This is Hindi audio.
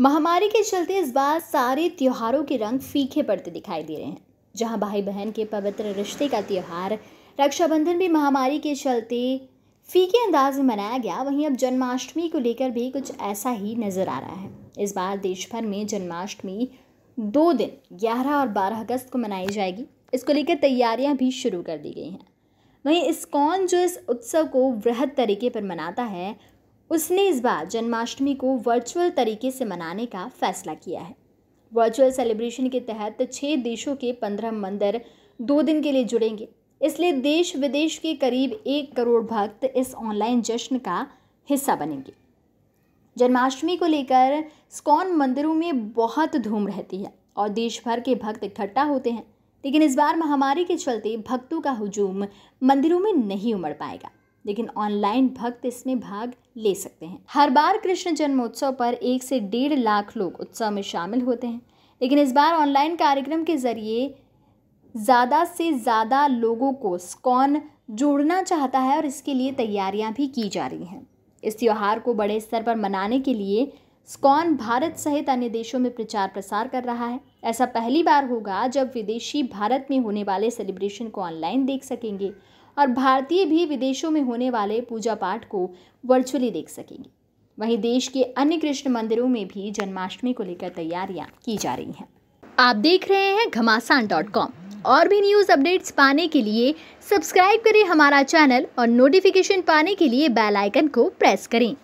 महामारी के चलते इस बार सारे त्योहारों के रंग फीके पड़ते दिखाई दे रहे हैं जहां भाई बहन के पवित्र रिश्ते का त्यौहार रक्षाबंधन भी महामारी के चलते फीके अंदाज में मनाया गया वहीं अब जन्माष्टमी को लेकर भी कुछ ऐसा ही नज़र आ रहा है इस बार देश भर में जन्माष्टमी दो दिन 11 और 12 अगस्त को मनाई जाएगी इसको लेकर तैयारियां भी शुरू कर दी गई हैं वहीं इस्कॉन जो इस उत्सव को वृहद तरीके पर मनाता है उसने इस बार जन्माष्टमी को वर्चुअल तरीके से मनाने का फैसला किया है वर्चुअल सेलिब्रेशन के तहत छः देशों के पंद्रह मंदिर दो दिन के लिए जुड़ेंगे इसलिए देश विदेश के करीब एक करोड़ भक्त इस ऑनलाइन जश्न का हिस्सा बनेंगे जन्माष्टमी को लेकर स्कॉन मंदिरों में बहुत धूम रहती है और देश भर के भक्त इकट्ठा होते हैं लेकिन इस बार महामारी के चलते भक्तों का हुजूम मंदिरों में नहीं उमड़ पाएगा लेकिन ऑनलाइन भक्त इसमें भाग ले सकते हैं हर बार कृष्ण जन्मोत्सव पर एक से डेढ़ लाख लोग उत्सव में शामिल होते हैं लेकिन इस बार ऑनलाइन कार्यक्रम के ज़रिए ज़्यादा से ज़्यादा लोगों को स्कॉन जोड़ना चाहता है और इसके लिए तैयारियां भी की जा रही हैं इस त्यौहार को बड़े स्तर पर मनाने के लिए स्कॉन भारत सहित अन्य देशों में प्रचार प्रसार कर रहा है ऐसा पहली बार होगा जब विदेशी भारत में होने वाले सेलिब्रेशन को ऑनलाइन देख सकेंगे और भारतीय भी विदेशों में होने वाले पूजा पाठ को वर्चुअली देख सकेंगे वहीं देश के अन्य कृष्ण मंदिरों में भी जन्माष्टमी को लेकर तैयारियां की जा रही हैं आप देख रहे हैं घमासान डॉट कॉम और भी न्यूज़ अपडेट्स पाने के लिए सब्सक्राइब करें हमारा चैनल और नोटिफिकेशन पाने के लिए बेल आइकन को प्रेस करें